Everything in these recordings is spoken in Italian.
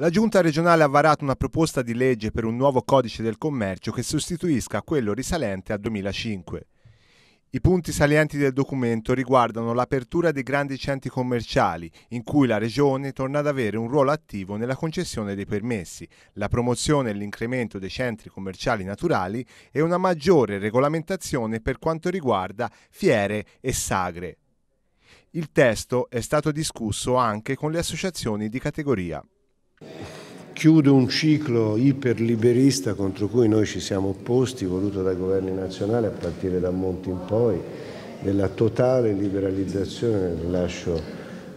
La Giunta regionale ha varato una proposta di legge per un nuovo codice del commercio che sostituisca quello risalente al 2005. I punti salienti del documento riguardano l'apertura dei grandi centri commerciali, in cui la Regione torna ad avere un ruolo attivo nella concessione dei permessi, la promozione e l'incremento dei centri commerciali naturali e una maggiore regolamentazione per quanto riguarda fiere e sagre. Il testo è stato discusso anche con le associazioni di categoria chiude un ciclo iperliberista contro cui noi ci siamo opposti, voluto dai governi nazionali a partire da Monti in poi, della totale liberalizzazione del rilascio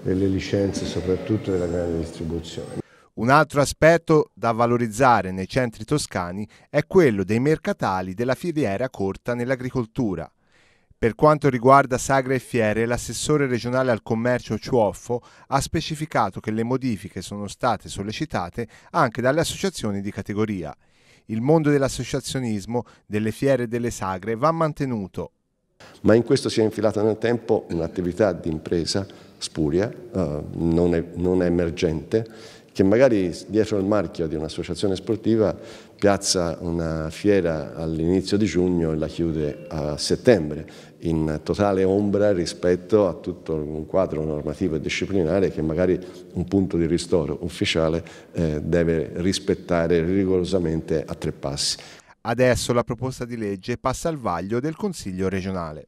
delle licenze, soprattutto della grande distribuzione. Un altro aspetto da valorizzare nei centri toscani è quello dei mercatali della filiera corta nell'agricoltura. Per quanto riguarda sagre e fiere, l'assessore regionale al commercio Ciuoffo ha specificato che le modifiche sono state sollecitate anche dalle associazioni di categoria. Il mondo dell'associazionismo, delle fiere e delle sagre va mantenuto. Ma in questo si è infilata nel tempo un'attività di impresa spuria, eh, non, è, non è emergente che magari dietro il marchio di un'associazione sportiva piazza una fiera all'inizio di giugno e la chiude a settembre, in totale ombra rispetto a tutto un quadro normativo e disciplinare che magari un punto di ristoro ufficiale eh, deve rispettare rigorosamente a tre passi. Adesso la proposta di legge passa al vaglio del Consiglio regionale.